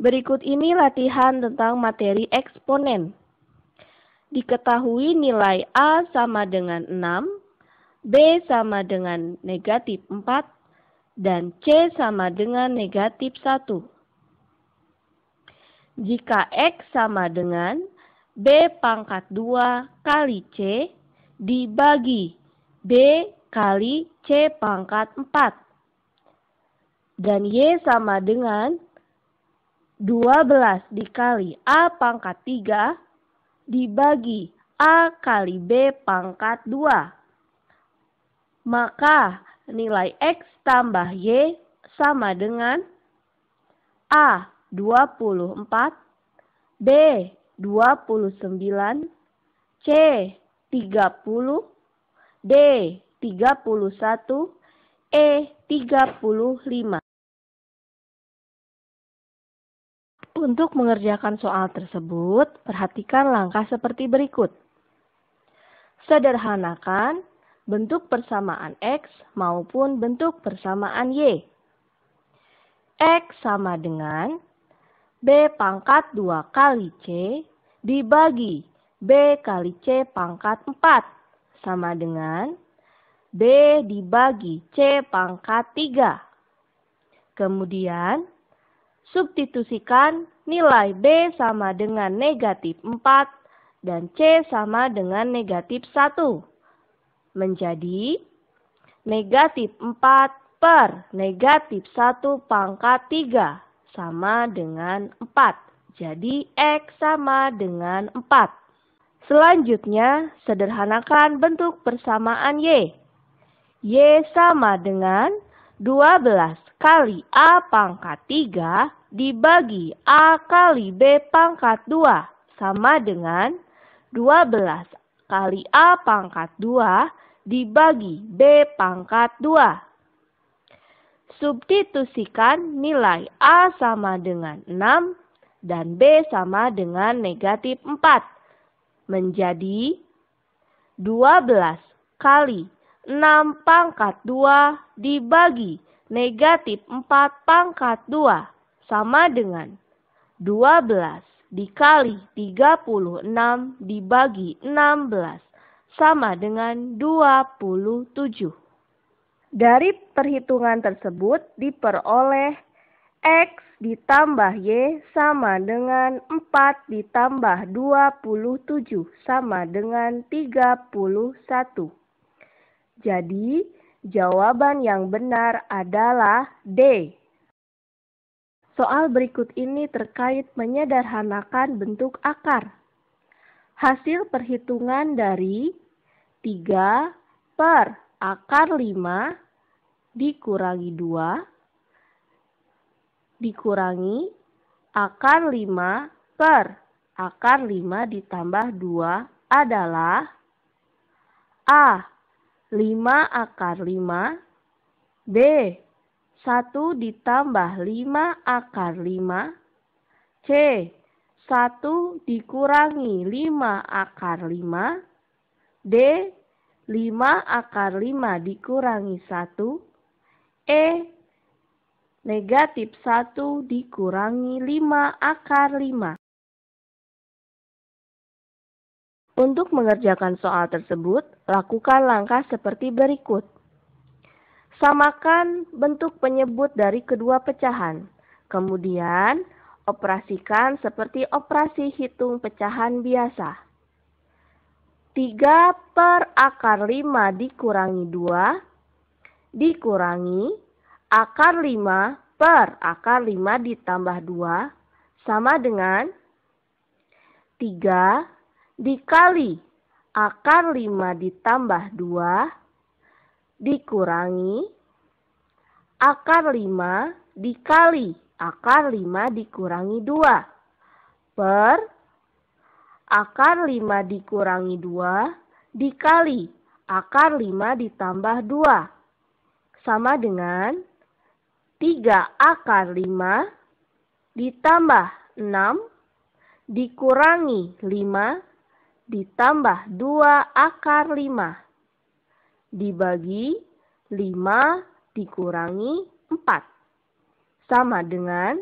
Berikut ini latihan tentang materi eksponen. Diketahui nilai A sama dengan 6 B sama dengan negatif 4, dan C sama dengan negatif 1. Jika X sama dengan B pangkat 2 kali C dibagi B kali C pangkat 4. Dan Y sama dengan 12 dikali A pangkat 3 dibagi A kali B pangkat 2. Maka nilai X tambah Y sama dengan A. 24 B. 29 C. 30 D. 31 E. 35 Untuk mengerjakan soal tersebut, perhatikan langkah seperti berikut. Sederhanakan bentuk persamaan X maupun bentuk persamaan Y. X sama dengan B pangkat 2 kali C dibagi B kali C pangkat 4 sama dengan B dibagi C pangkat 3. Kemudian, substitusikan nilai B sama dengan negatif 4 dan C sama dengan negatif 1 menjadi negatif 4 per negatif 1 pangkat 3 sama dengan 4. Jadi X sama dengan 4. Selanjutnya, sederhanakan bentuk persamaan Y. Y sama dengan 12 kali A pangkat 3 dibagi A kali B pangkat 2 sama dengan 12 kali A pangkat 2 dibagi dibagi B pangkat 2. Substitusikan nilai A sama dengan 6 dan B sama dengan negatif 4. Menjadi 12 kali 6 pangkat 2 dibagi negatif 4 pangkat 2 sama dengan 12 dikali 36 dibagi 16 sama dengan 27. Dari perhitungan tersebut diperoleh X ditambah Y sama dengan 4 ditambah 27 sama dengan 31. Jadi, jawaban yang benar adalah D. Soal berikut ini terkait menyederhanakan bentuk akar. Hasil perhitungan dari 3 per akar 5 dikurangi 2 dikurangi akar 5 per akar 5 ditambah 2 adalah A. 5 akar 5 B. 1 ditambah 5 akar 5 C. 1 dikurangi 5 akar 5. D. 5 akar 5 dikurangi 1. E. Negatif 1 dikurangi 5 akar 5. Untuk mengerjakan soal tersebut, lakukan langkah seperti berikut. Samakan bentuk penyebut dari kedua pecahan. Kemudian, operasikan seperti operasi hitung pecahan biasa. 3 per akar 5 dikurangi 2 dikurangi akar 5 per akar 5 ditambah 2 sama dengan 3 dikali akar 5 ditambah 2 dikurangi akar 5 dikali akar 5 dikurangi 2 per akar 5 dikurangi 2 dikali akar 5 ditambah 2 sama dengan 3 akar 5 ditambah 6 dikurangi 5 ditambah 2 akar 5 dibagi 5 dikurangi 4 sama dengan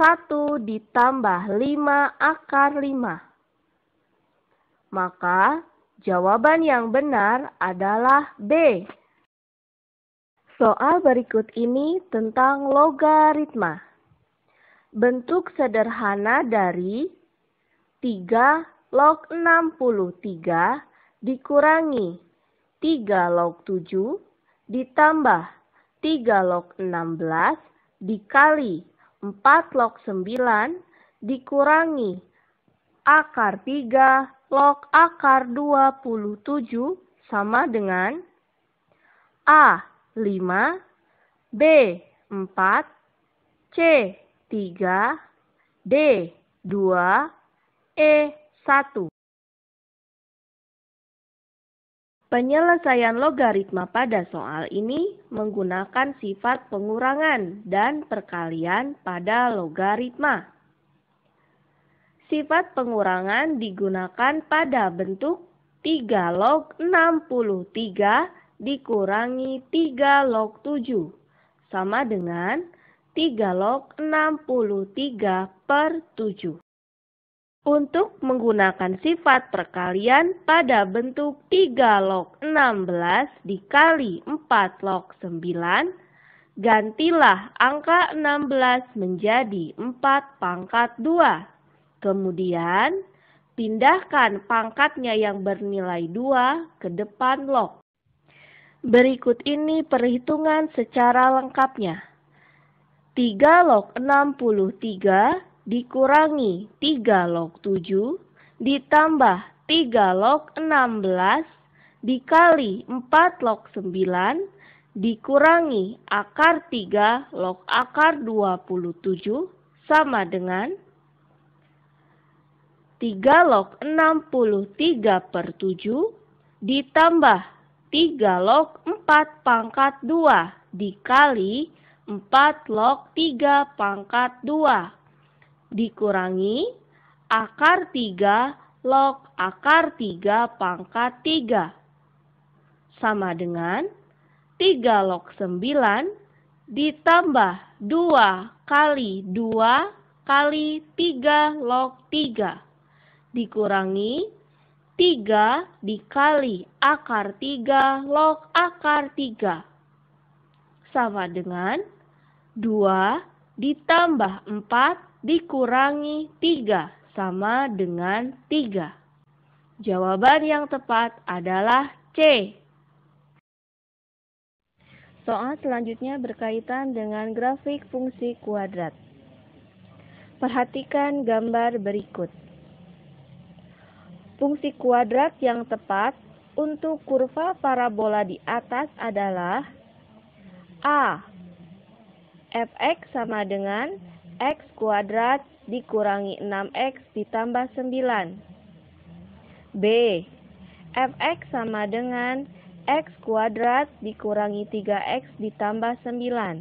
1 ditambah 5 akar 5. Maka jawaban yang benar adalah B. Soal berikut ini tentang logaritma. Bentuk sederhana dari 3 log 63 dikurangi 3 log 7 ditambah 3 log 16 dikali 4 log 9 dikurangi akar 3 log akar 27 sama dengan A 5, B 4, C 3, D 2, E 1. Penyelesaian logaritma pada soal ini menggunakan sifat pengurangan dan perkalian pada logaritma. Sifat pengurangan digunakan pada bentuk 3 log 63 dikurangi 3 log 7 sama dengan 3 log 63 per 7 untuk menggunakan sifat perkalian pada bentuk 3 log 16 dikali 4 log 9, gantilah angka 16 menjadi 4 pangkat 2. Kemudian, pindahkan pangkatnya yang bernilai 2 ke depan log. Berikut ini perhitungan secara lengkapnya. 3 log 63 dikurangi 3 log 7 ditambah 3 log 16 dikali 4 log 9 dikurangi akar 3 log akar 27 sama dengan 3 log 63 per 7 ditambah 3 log 4 pangkat 2 dikali 4 log 3 pangkat 2 dikurangi akar 3 log akar 3 pangkat 3. Sama dengan 3 log 9 ditambah 2 kali 2 kali 3 log 3 dikurangi 3 dikali akar 3 log akar 3 sama dengan 2 ditambah 4 dikurangi 3 sama dengan 3. Jawaban yang tepat adalah C. Soal selanjutnya berkaitan dengan grafik fungsi kuadrat. Perhatikan gambar berikut. Fungsi kuadrat yang tepat untuk kurva parabola di atas adalah A. fx sama dengan X kuadrat dikurangi 6X ditambah 9. B. Fx sama dengan X kuadrat dikurangi 3X ditambah 9.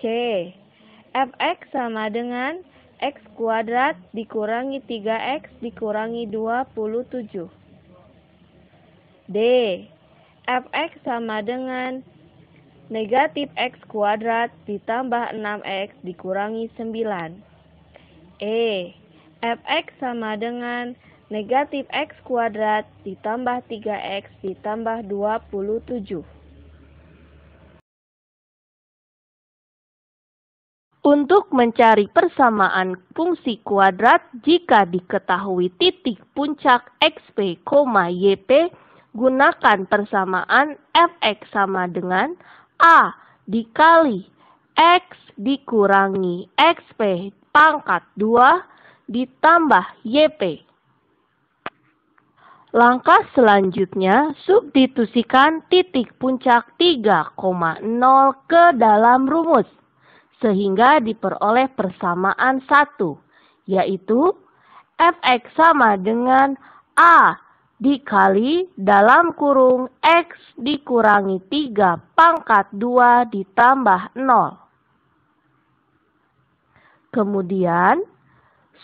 C. Fx sama dengan X kuadrat dikurangi 3X dikurangi 27. D. Fx sama dengan Negatif X kuadrat ditambah 6X dikurangi 9. E. Fx sama dengan negatif X kuadrat ditambah 3X ditambah 27. Untuk mencari persamaan fungsi kuadrat jika diketahui titik puncak xp, yp, gunakan persamaan fx sama dengan A dikali X dikurangi XP pangkat 2 ditambah YP. Langkah selanjutnya, substitusikan titik puncak 3,0 ke dalam rumus, sehingga diperoleh persamaan satu, yaitu Fx sama dengan A dikali dalam kurung X dikurangi 3 pangkat 2 ditambah 0. Kemudian,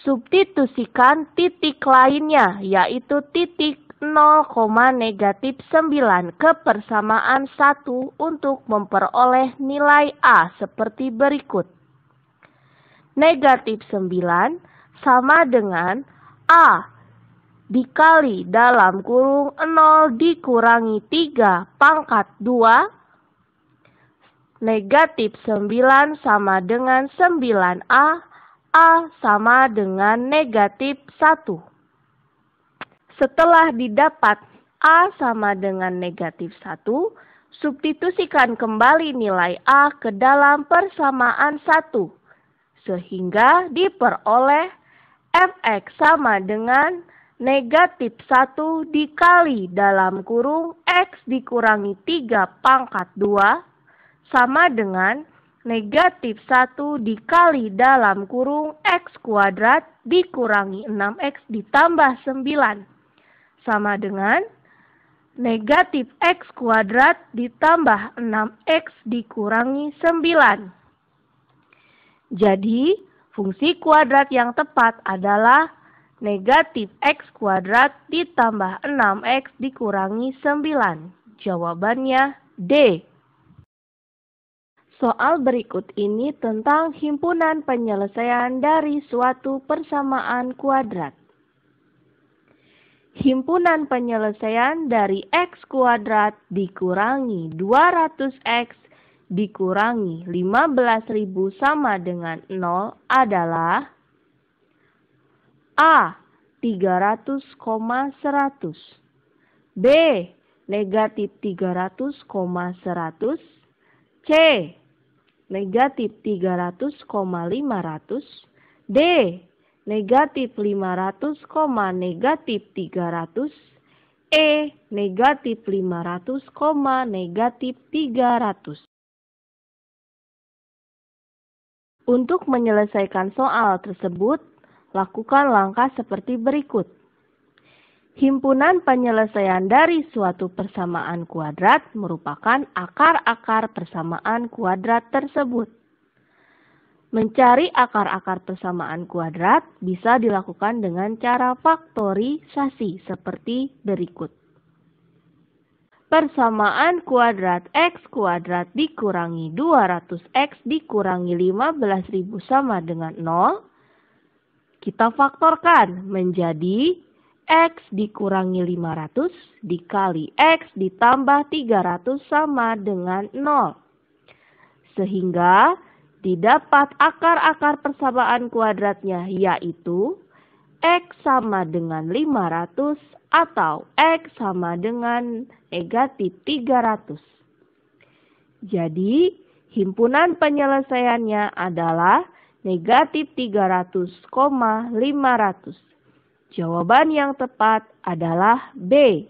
substitusikan titik lainnya, yaitu titik 0, negatif 9 ke persamaan 1 untuk memperoleh nilai A seperti berikut. Negatif 9 sama dengan A dikali dalam kurung 0 dikurangi 3 pangkat 2 negatif 9 sama dengan 9A A sama dengan negatif 1 setelah didapat A sama dengan negatif 1 substitusikan kembali nilai A ke dalam persamaan 1 sehingga diperoleh Fx sama dengan negatif 1 dikali dalam kurung X dikurangi 3 pangkat 2 sama dengan negatif 1 dikali dalam kurung X kuadrat dikurangi 6X ditambah 9 sama dengan negatif X kuadrat ditambah 6X dikurangi 9. Jadi, fungsi kuadrat yang tepat adalah Negatif X kuadrat ditambah 6X dikurangi 9. Jawabannya D. Soal berikut ini tentang himpunan penyelesaian dari suatu persamaan kuadrat. Himpunan penyelesaian dari X kuadrat dikurangi 200X dikurangi 15.000 sama dengan 0 adalah A. 300,100 B. Negatif 300,100 C. Negatif 300,500 D. Negatif 500, negatif 300 E. Negatif 500, negatif 300 Untuk menyelesaikan soal tersebut, lakukan langkah seperti berikut. Himpunan penyelesaian dari suatu persamaan kuadrat merupakan akar-akar persamaan kuadrat tersebut. Mencari akar-akar persamaan kuadrat bisa dilakukan dengan cara faktorisasi seperti berikut. Persamaan kuadrat x kuadrat dikurangi 200x dikurangi 15.000 sama dengan 0 kita faktorkan menjadi X dikurangi 500 dikali X ditambah 300 sama dengan 0. Sehingga didapat akar-akar persamaan kuadratnya yaitu X sama dengan 500 atau X sama dengan negatif 300. Jadi, himpunan penyelesaiannya adalah negatif 300,500. Jawaban yang tepat adalah B.